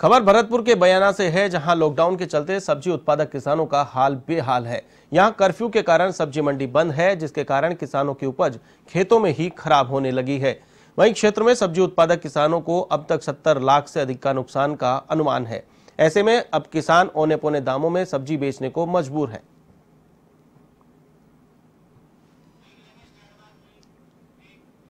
खबर भरतपुर के बयाना से है जहां लॉकडाउन के चलते सब्जी उत्पादक किसानों का हाल बेहाल है यहां कर्फ्यू के कारण सब्जी मंडी बंद है जिसके कारण किसानों की उपज खेतों में ही खराब होने लगी है वहीं क्षेत्र में सब्जी उत्पादक किसानों को अब तक सत्तर लाख से अधिक का नुकसान का अनुमान है ऐसे में अब किसान औने पौने दामों में सब्जी बेचने को मजबूर है